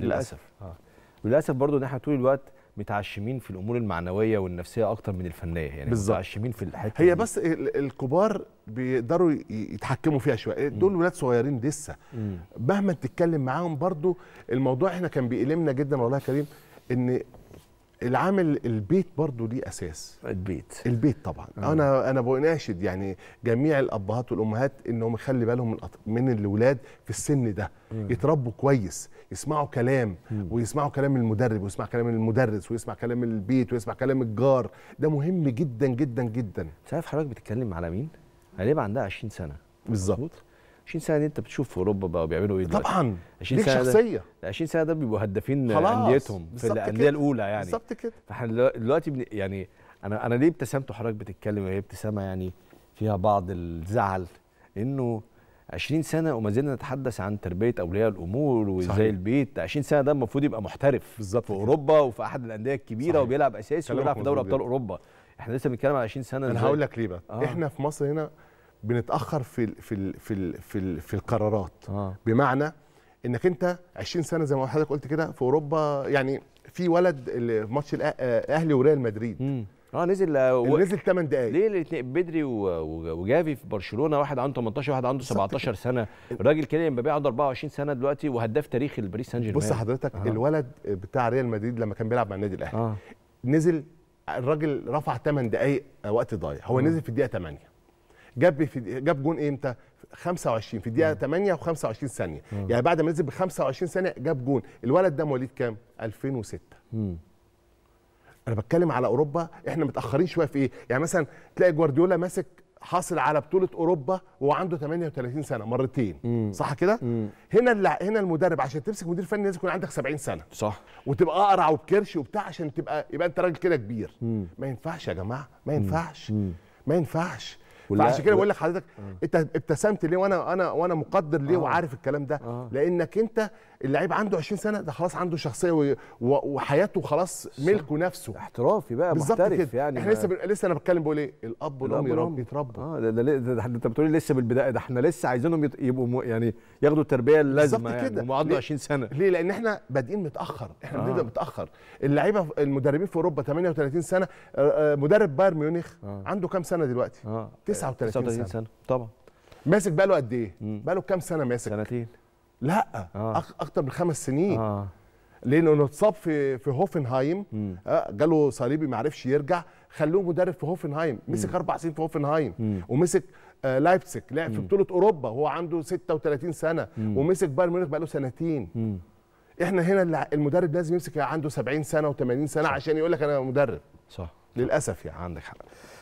للاسف آه. للاسف برضو ان احنا طول الوقت متعشمين في الامور المعنويه والنفسيه اكتر من الفنيه يعني بالزبط. متعشمين في الحته هي دي. بس الكبار بيقدروا يتحكموا فيها شويه دول ولاد صغيرين لسه مهما تتكلم معاهم برضو الموضوع احنا كان بيألمنا جدا والله يا كريم ان العامل البيت برضو ليه اساس البيت البيت طبعا آه. انا انا بناشد يعني جميع الابهات والامهات انهم يخلي بالهم من من الاولاد في السن ده مم. يتربوا كويس يسمعوا كلام مم. ويسمعوا كلام المدرب ويسمع كلام المدرس ويسمع كلام البيت ويسمع كلام الجار ده مهم جدا جدا جدا انت عارف حضرتك بتتكلم على مين؟ غالبا عندها 20 سنه بالظبط 20 سنه دي انت بتشوف في اوروبا بقى بيعملوا ايه طبعا 20 سنه شخصيه 20 سنه ده بيبقوا هدافين انديتهم في الانديه الاولى يعني بالظبط كده فاحنا دلوقتي بن... يعني انا انا ليه ابتسمت وحضرتك بتتكلم وهي ابتسامه يعني فيها بعض الزعل انه 20 سنه وما زلنا نتحدث عن تربيه اولياء الامور وازاي البيت 20 سنه ده المفروض يبقى محترف بالظبط في اوروبا وفي احد الانديه الكبيره صحيح. وبيلعب اساسي وبيلعب في دوري ابطال اوروبا احنا لسه بنتكلم على 20 سنه انا هقول لك ليه بقى آه. احنا في مصر هنا بنتاخر في الـ في الـ في الـ في, الـ في القرارات آه. بمعنى انك انت 20 سنه زي ما حضرتك قلت كده في اوروبا يعني في ولد اللي في ماتش الاهلي آه، وريال مدريد مم. اه نزل آه، و... نزل 8 دقائق ليه الاثنين بدري و... وجافي في برشلونه واحد عنده 18 واحد عنده 17 سنه الراجل كده مبابي عنده 24 سنه دلوقتي وهداف تاريخي لباريس سان جيرمان بص حضرتك آه. الولد بتاع ريال مدريد لما كان بيلعب مع النادي الاهلي آه. نزل الراجل رفع 8 دقائق آه، وقت ضايع هو آه. نزل في الدقيقه 8 جاب في جاب جون امتى 25 في الدقيقه 8 و25 ثانيه يعني بعد ما نزل ب 25 ثانيه جاب جون الولد ده مواليد كام 2006 مم. انا بتكلم على اوروبا احنا متاخرين شويه في ايه يعني مثلا تلاقي جوارديولا ماسك حاصل على بطوله اوروبا وهو عنده 38 سنه مرتين مم. صح كده هنا اللع... هنا المدرب عشان تمسك مدير فني لازم يكون عندك 70 سنه صح وتبقى اقرع وبكرش وبتاع عشان تبقى يبقى انت راجل كده كبير مم. ما ينفعش يا جماعه ما ينفعش مم. ما ينفعش فعشان كده بقول لك حضرتك آه. انت ابتسمت ليه وانا انا وانا مقدر ليه آه. وعارف الكلام ده آه. لانك انت اللعيب عنده 20 سنه ده خلاص عنده شخصيه وحياته خلاص ملكه نفسه احترافي بقى محترف يعني احنا لسه ب... لسه انا بتكلم بقول ايه الاب والام يربوا يتربوا اه ده, ده, ده, ده انت بتقولي لسه بالبدايه ده احنا لسه عايزينهم يبقوا م... يعني ياخدوا التربيه اللازمه يعني هم عنده 20 سنه ليه لان احنا بادئين متاخر احنا آه. بنبدا متاخر اللعيبه المدربين في اوروبا 38 سنه آه، آه، مدرب بايرن ميونخ آه. عنده كام سنه دلوقتي آه. 39 سنه 39 سنه طبعا ماسك بقاله قد ايه؟ بقاله كام سنه ماسك؟ سنتين لا آه. اكتر من خمس سنين آه. لانه اتصاب في في هوفنهايم آه جاله صليبي ما عرفش يرجع خلوه مدرب في هوفنهايم مسك اربع سنين في هوفنهايم ومسك آه لايبسك لعب في بطوله اوروبا وهو عنده 36 سنه مم. ومسك بايرن ميونخ بقاله سنتين مم. احنا هنا المدرب لازم يمسك عنده 70 سنه و80 سنه صح. عشان يقول لك انا مدرب صح للاسف يعني عندك حق